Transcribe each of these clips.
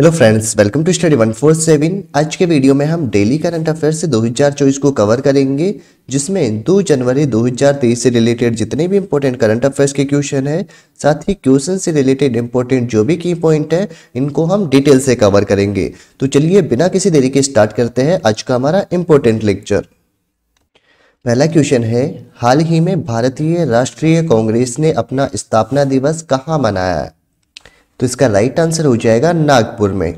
hello friends welcome to Study One Four Seven आज के video में हम डेली करंट अफेयर से 2024 को कवर करेंगे जिसमें 2 जनवरी 2023 से रिलेटेड जितने भी इंपॉर्टेंट करंट अफेयर्स के क्वेश्चन है साथ ही क्वेश्चन से रिलेटेड इंपॉर्टेंट जो भी की पॉइंट है इनको हम डिटेल से कवर करेंगे तो चलिए बिना किसी देरी के स्टार्ट करते हैं आज का हमारा इंपॉर्टेंट लेक्चर पहला क्वेश्चन है हाल ही में भारतीय राष्ट्रीय कांग्रेस ने अपना स्थापना दिवस कहाँ मनाया है तो इसका राइट आंसर हो जाएगा नागपुर में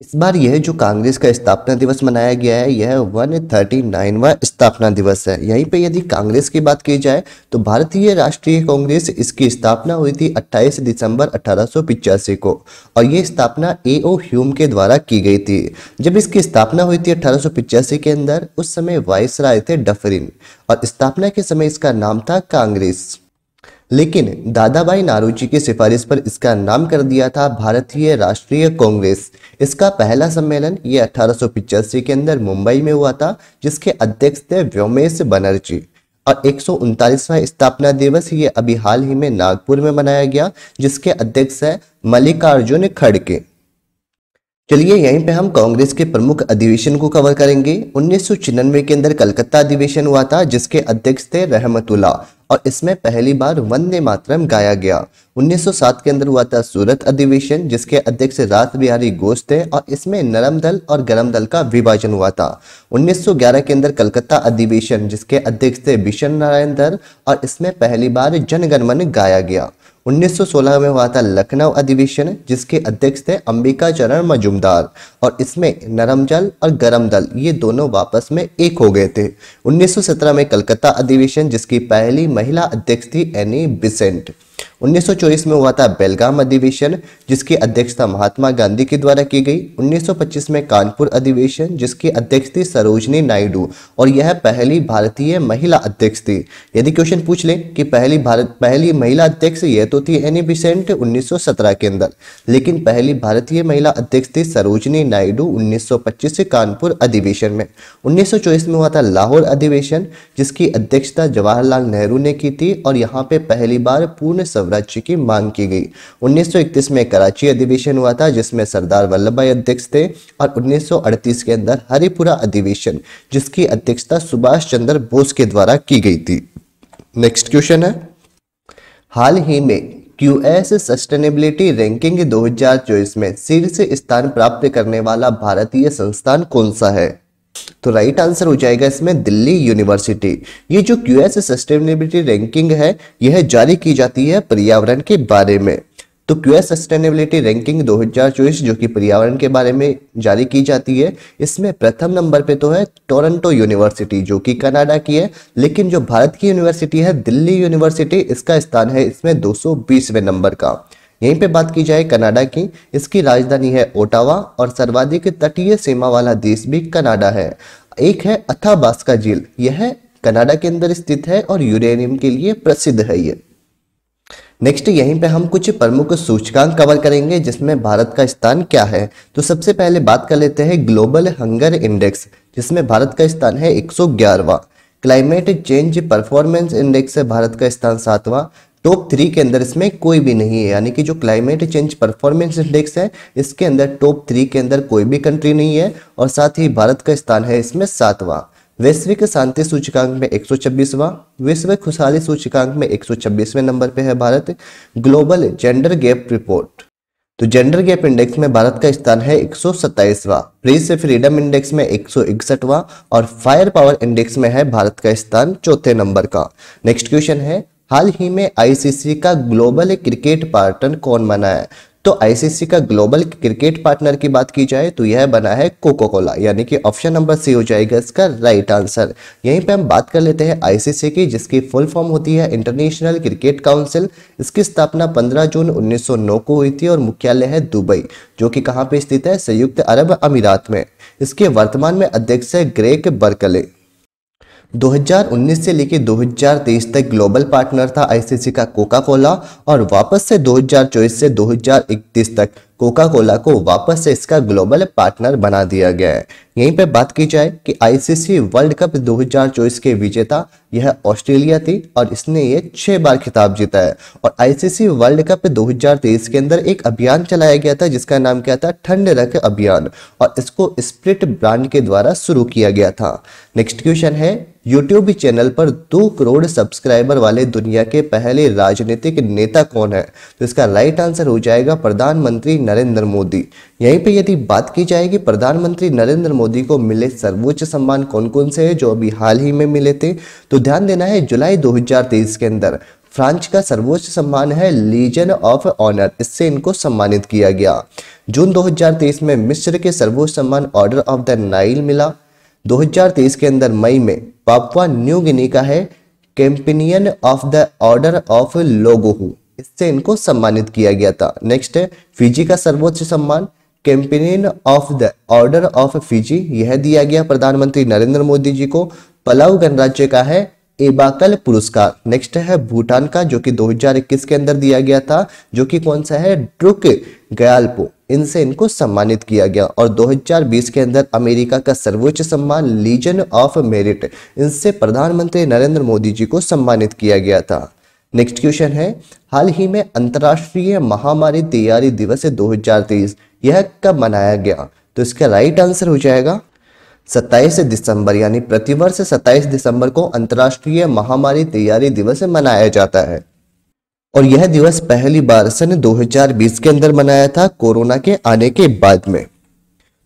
इस बार यह जो कांग्रेस का स्थापना दिवस मनाया गया है यह वन थर्टी नाइनवा स्थापना दिवस है यहीं पे यदि कांग्रेस की बात की जाए तो भारतीय राष्ट्रीय कांग्रेस इसकी स्थापना हुई थी 28 दिसंबर अठारह को और यह स्थापना ए ओ ह्यूम के द्वारा की गई थी जब इसकी स्थापना हुई थी अठारह के अंदर उस समय वाइस थे डफरिन और स्थापना के समय इसका नाम था कांग्रेस लेकिन दादाभाई नारूची की सिफारिश पर इसका नाम कर दिया था भारतीय राष्ट्रीय कांग्रेस इसका पहला सम्मेलन ये अठारह के अंदर मुंबई में हुआ था जिसके अध्यक्ष थे व्योमेश बनर्जी और एक स्थापना दिवस ये अभी हाल ही में नागपुर में मनाया गया जिसके अध्यक्ष है मल्लिकार्जुन खड़के चलिए यहीं पे हम कांग्रेस के प्रमुख अधिवेशन को कवर करेंगे उन्नीस के अंदर कलकत्ता अधिवेशन हुआ था जिसके अध्यक्ष थे रहमतुल्ला और इसमें पहली बार वंदे मातरम गाया गया 1907 के अंदर हुआ था सूरत अधिवेशन जिसके अध्यक्ष रात बिहारी घोष थे और इसमें नरम दल और गरम दल का विभाजन हुआ था 1911 के अंदर कलकत्ता अधिवेशन जिसके अध्यक्ष थे बिशन नारायण दल और इसमें पहली बार जनगणमन गाया गया 1916 में हुआ था लखनऊ अधिवेशन जिसके अध्यक्ष थे अंबिका चरण मजुमदार और इसमें नरम जल और गरम दल ये दोनों वापस में एक हो गए थे 1917 में कलकत्ता अधिवेशन जिसकी पहली महिला अध्यक्ष थी एनी बिसेंट 1924 में हुआ था बेलगाम अधिवेशन जिसकी अध्यक्षता महात्मा गांधी के द्वारा की गई 1925 में कानपुर अधिवेशन जिसकी अध्यक्ष थी सरोजनी नायडू और यह पहली भारतीय महिला अध्यक्ष थी यदि क्वेश्चन पूछ ले कि पहली भारत पहली महिला अध्यक्ष यह तो थी एनी बिसेंट उन्नीस के अंदर लेकिन पहली भारतीय महिला अध्यक्ष थी सरोजनी नायडू उन्नीस से कानपुर अधिवेशन में उन्नीस में हुआ था लाहौर अधिवेशन जिसकी अध्यक्षता जवाहरलाल नेहरू ने की थी और यहाँ पे पहली बार पूर्ण स्वराज्य की मांग की गई 1931 में कराची अधिवेशन हुआ था जिसमें सरदार वल्लभ भाई अध्यक्ष थे और 1938 के अंदर हरिपुरा अधिवेशन जिसकी अध्यक्षता सुभाष चंद्र बोस के द्वारा की गई थी नेक्स्ट क्वेश्चन है हाल ही में क्यू एस सस्टेनेबिलिटी रैंकिंग दो में शीर्ष स्थान प्राप्त करने वाला भारतीय संस्थान कौन सा है तो राइट आंसर हो जाएगा इसमें दिल्ली यूनिवर्सिटी ये जो क्यूएस सस्टेनेबिलिटी रैंकिंग है यह जारी की जाती है पर्यावरण के बारे में तो क्यूएस सस्टेनेबिलिटी रैंकिंग 2024 जो कि पर्यावरण के बारे में जारी की जाती है इसमें प्रथम नंबर पे तो है टोरंटो यूनिवर्सिटी जो कि कनाडा की है लेकिन जो भारत की यूनिवर्सिटी है दिल्ली यूनिवर्सिटी इसका स्थान है इसमें दो नंबर का यहीं पे बात की जाए कनाडा की इसकी राजधानी है ओटावा और सर्वाधिक तटीय सीमा वाला देश भी कनाडा है एक है अथाबास्का झील यह कनाडा के अंदर स्थित है और यूरेनियम के लिए प्रसिद्ध है ये नेक्स्ट यहीं पे हम कुछ प्रमुख सूचकांक कवर करेंगे जिसमें भारत का स्थान क्या है तो सबसे पहले बात कर लेते हैं ग्लोबल हंगर इंडेक्स जिसमें भारत का स्थान है एक क्लाइमेट चेंज परफॉर्मेंस इंडेक्स है भारत का स्थान सातवां टॉप थ्री के अंदर इसमें कोई भी नहीं है यानी कि जो क्लाइमेट चेंज परफॉर्मेंस इंडेक्स है इसके अंदर टॉप थ्री के अंदर कोई भी कंट्री नहीं है और साथ ही भारत का स्थान है इसमें सातवां वैश्विक शांति सूचकांक में 126वां विश्व खुशहाली सूचकांक में 126वें नंबर पे है Bharat global gender gap report तो जेंडर गैप इंडेक्स में भारत का स्थान है एक सौ प्रेस फ्रीडम इंडेक्स में एक और फायर पावर इंडेक्स में है भारत का स्थान चौथे नंबर का नेक्स्ट क्वेश्चन है हाल ही में आईसीसी का ग्लोबल क्रिकेट पार्टनर कौन बना है तो आईसीसी का ग्लोबल क्रिकेट पार्टनर की बात की जाए तो यह बना है कोको कोला यानी कि ऑप्शन नंबर सी हो जाएगा इसका राइट आंसर यहीं पे हम बात कर लेते हैं आईसीसी की जिसकी फुल फॉर्म होती है इंटरनेशनल क्रिकेट काउंसिल इसकी स्थापना 15 जून 1909 को हुई थी और मुख्यालय है दुबई जो कि कहाँ पे स्थित है संयुक्त अरब अमीरात में इसके वर्तमान में अध्यक्ष है ग्रेक बर्कले 2019 से लेकर 2023 तक ग्लोबल पार्टनर था आईसीसी का कोका कोला और वापस से 2024 से 2031 तक कोका कोला को वापस से इसका ग्लोबल पार्टनर बना दिया गया है यहीं पर बात की जाए कि आईसीसी वर्ल्ड कप 2024 के विजेता यह ऑस्ट्रेलिया थी और इसने ये छह बार खिताब जीता है और आईसीसी वर्ल्ड कप 2023 के अंदर एक अभियान चलाया गया था जिसका नाम क्या था ठंड रख अभियान और इसको स्प्लिट ब्रांड के द्वारा शुरू किया गया था नेक्स्ट क्वेश्चन है यूट्यूब चैनल पर दो करोड़ सब्सक्राइबर वाले दुनिया के पहले राजनीतिक नेता कौन है तो इसका राइट आंसर हो जाएगा प्रधानमंत्री नरेंद्र मोदी यहीं पे यदि बात की जाए कि प्रधानमंत्री नरेंद्र मोदी को मिले सर्वोच्च सम्मान कौन कौन से हैं जो अभी हाल ही में मिले थे तो ध्यान देना है जुलाई 2023 के अंदर फ्रांस का सर्वोच्च सम्मान है लीजन ऑफ ऑनर इससे इनको सम्मानित किया गया जून 2023 में मिस्र के सर्वोच्च सम्मान ऑर्डर ऑफ द नाइल मिला 2023 के अंदर मई में पापुआ न्यू गिनी का है Companion of the Order of Logohu इससे इनको सम्मानित किया गया था नेक्स्ट है फिजी का सर्वोच्च सम्मान Companion of the Order of Fiji यह दिया गया प्रधानमंत्री नरेंद्र मोदी जी को पलाव गणराज्य का है एबाकल पुरस्कार नेक्स्ट है भूटान का जो कि 2021 के अंदर दिया गया था जो कि कौन सा है ड्रुक गयालपो इनसे इनको सम्मानित किया गया और 2020 के अंदर अमेरिका का सर्वोच्च सम्मान लीजन ऑफ मेरिट इनसे प्रधानमंत्री नरेंद्र मोदी जी को सम्मानित किया गया था नेक्स्ट क्वेश्चन है हाल ही में अंतर्राष्ट्रीय महामारी तैयारी दिवस हजार तेईस यह कब मनाया गया तो इसका राइट आंसर हो जाएगा 27 दिसंबर यानी प्रतिवर्ष 27 दिसंबर को अंतर्राष्ट्रीय महामारी तैयारी दिवस मनाया जाता है और यह दिवस पहली बार सन 2020 के अंदर मनाया था कोरोना के आने के बाद में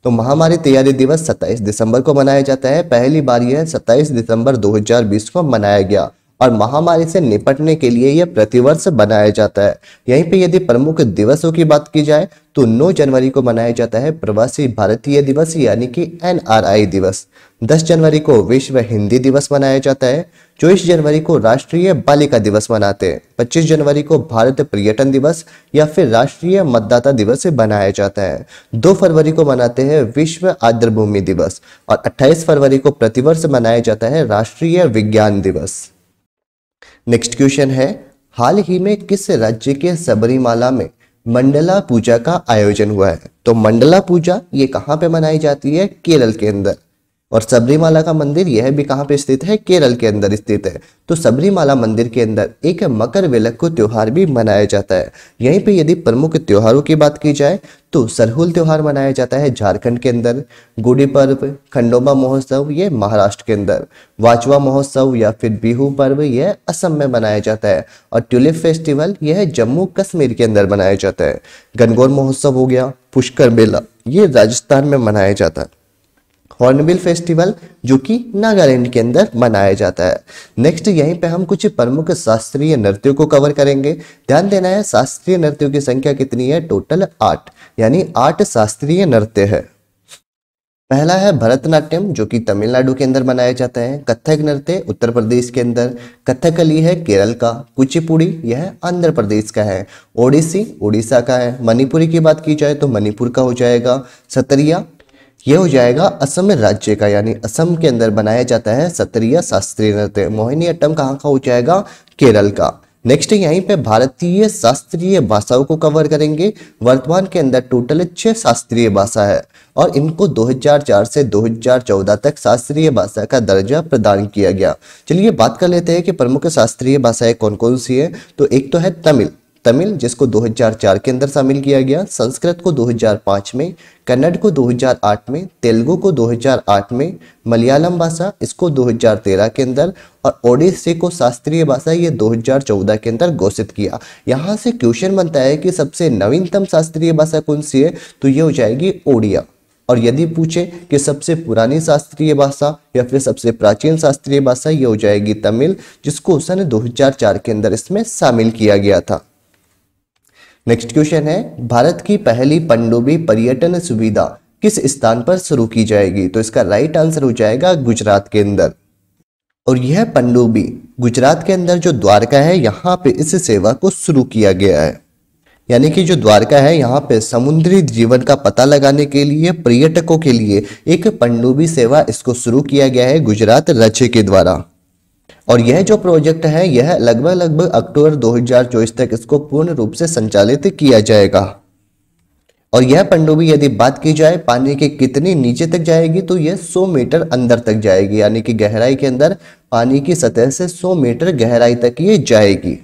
तो महामारी तैयारी दिवस 27 दिसंबर को मनाया जाता है पहली बार यह 27 दिसंबर 2020 को मनाया गया और महामारी से निपटने के लिए यह प्रतिवर्ष बनाया जाता है यहीं पे यदि प्रमुख दिवसों की बात की जाए तो 9 जनवरी को मनाया जाता है प्रवासी भारतीय दिवस यानी कि एनआरआई दिवस 10 जनवरी को विश्व हिंदी दिवस मनाया जाता है चौबीस जनवरी को राष्ट्रीय बालिका दिवस मनाते हैं पच्चीस जनवरी को भारत पर्यटन दिवस या फिर राष्ट्रीय मतदाता दिवस मनाया जाता है दो फरवरी को मनाते हैं विश्व आर्द्रभूमि दिवस और अट्ठाईस फरवरी को प्रतिवर्ष मनाया जाता है राष्ट्रीय विज्ञान दिवस नेक्स्ट क्वेश्चन है हाल ही में किस राज्य के सबरीमाला में मंडला पूजा का आयोजन हुआ है तो मंडला पूजा ये कहाँ पे मनाई जाती है केरल के अंदर और सबरीमाला का मंदिर यह भी कहाँ पे स्थित है केरल के अंदर स्थित है तो सबरीमाला मंदिर के अंदर एक मकर विलक को त्यौहार भी मनाया जाता है यहीं पे यदि प्रमुख त्योहारों की बात की जाए तो सरहुल त्यौहार मनाया जाता है झारखंड के अंदर गुड़ी पर्व खंडोबा महोत्सव ये महाराष्ट्र के अंदर वाचवा महोत्सव या फिर बिहू पर्व यह असम में मनाया जाता है और ट्यूलिप फेस्टिवल यह जम्मू कश्मीर के अंदर मनाया जाता है गनगौर महोत्सव हो गया पुष्कर मेला ये राजस्थान में मनाया जाता है हॉर्नबिल फेस्टिवल जो कि नागालैंड के अंदर मनाया जाता है नेक्स्ट यहीं पे हम कुछ प्रमुख शास्त्रीय नृत्यों को कवर करेंगे ध्यान देना है शास्त्रीय नृत्यों की संख्या कितनी है टोटल आठ यानी आठ शास्त्रीय नृत्य है पहला है भरतनाट्यम जो कि तमिलनाडु के अंदर मनाया जाता है कथक नृत्य उत्तर प्रदेश के अंदर कथकली है केरल का कुचिपुड़ी यह आंध्र प्रदेश का है ओडिसी उड़ीसा का है मणिपुरी की बात की जाए तो मणिपुर का हो जाएगा सतरिया ये हो जाएगा असम राज्य का यानी असम के अंदर बनाया जाता है सत्रीय शास्त्रीय नृत्य मोहिनी अट्टम कहाँ का हो जाएगा केरल का नेक्स्ट यहीं पे भारतीय शास्त्रीय भाषाओं को कवर करेंगे वर्तमान के अंदर टोटल छह शास्त्रीय भाषा है और इनको 2004 से 2014 तक शास्त्रीय भाषा का दर्जा प्रदान किया गया चलिए बात कर लेते हैं कि प्रमुख शास्त्रीय भाषाएं कौन कौन सी है तो एक तो है तमिल तमिल जिसको 2004 के अंदर शामिल किया गया संस्कृत को 2005 में कन्नड़ को 2008 में तेलुगु को 2008 में मलयालम भाषा इसको 2013 के अंदर और ओडिशे को शास्त्रीय भाषा ये 2014 के अंदर घोषित किया यहाँ से क्वेश्चन बनता है कि सबसे नवीनतम शास्त्रीय भाषा कौन सी है तो ये हो जाएगी ओडिया और यदि पूछे कि सबसे पुरानी शास्त्रीय भाषा या फिर सबसे प्राचीन शास्त्रीय भाषा ये हो जाएगी तमिल जिसको सन 2004 के अंदर इसमें शामिल किया गया था नेक्स्ट क्वेश्चन है भारत की पहली पंडुबी पर्यटन सुविधा किस स्थान पर शुरू की जाएगी तो इसका राइट आंसर हो जाएगा गुजरात के अंदर और यह पंडुबी गुजरात के अंदर जो द्वारका है यहाँ पे इस सेवा को शुरू किया गया है यानी कि जो द्वारका है यहाँ पे समुद्री जीवन का पता लगाने के लिए पर्यटकों के लिए एक पंडुबी सेवा इसको शुरू किया गया है गुजरात राज्य के द्वारा और यह जो प्रोजेक्ट है यह लगभग लगभग अक्टूबर 2024 तक इसको पूर्ण रूप से संचालित किया जाएगा और यह पंडुबी यदि बात की जाए पानी के कितनी नीचे तक जाएगी तो यह 100 मीटर अंदर तक जाएगी यानी कि गहराई के अंदर पानी की सतह से 100 मीटर गहराई तक ये जाएगी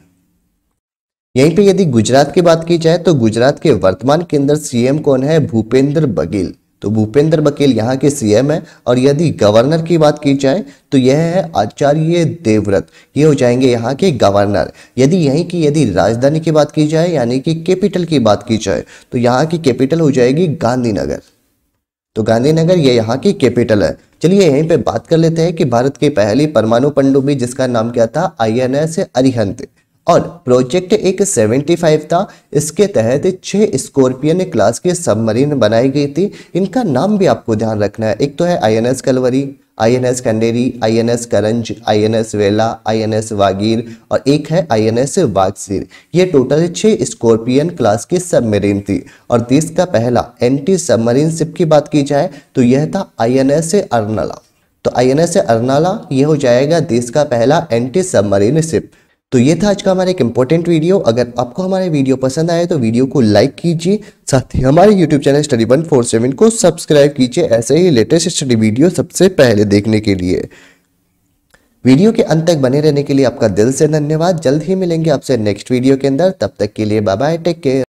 यहीं पे यदि गुजरात की बात की जाए तो गुजरात के वर्तमान केंद्र सीएम कौन है भूपेंद्र बघेल तो भूपेंद्र बघेल यहाँ के सीएम है और यदि गवर्नर की बात की जाए तो यह है आचार्य देवव्रत ये हो जाएंगे यहाँ के गवर्नर यदि यहीं की यदि राजधानी की बात की जाए यानी कि कैपिटल की बात की जाए तो यहाँ की कैपिटल हो जाएगी गांधीनगर तो गांधीनगर ये यहाँ की कैपिटल है चलिए यहीं पे बात कर लेते हैं कि भारत की पहली परमाणु पंडुबी जिसका नाम क्या था आई एन एस अरिहंत और प्रोजेक्ट एक 75 था इसके तहत छह स्कॉर्पियन क्लास के सबमरीन बनाई गई थी इनका नाम भी आपको ध्यान रखना है एक तो है INS Kalvari INS Khanderi INS Karanj INS Vela INS Vagir और एक है आईएनएस वागसीर ये टोटल छः स्कॉर्पियन क्लास की सबमरीन थी और देश का पहला एंटी सबमरीन शिप की बात की जाए तो यह था एस अर्नाला तो एस अर्नाला यह हो जाएगा देश का पहला एंटी सबमरीन शिप तो ये था आज का हमारा एक इंपॉर्टेंट वीडियो अगर आपको हमारे वीडियो पसंद आए तो वीडियो को लाइक कीजिए साथ ही हमारे YouTube channel Study One Four Seven को सब्सक्राइब कीजिए ऐसे ही लेटेस्ट स्टडी वीडियो सबसे पहले देखने के लिए वीडियो के अंत तक बने रहने के लिए आपका दिल से धन्यवाद जल्द ही मिलेंगे आपसे नेक्स्ट वीडियो के अंदर तब तक के लिए बाय बाय टेक केयर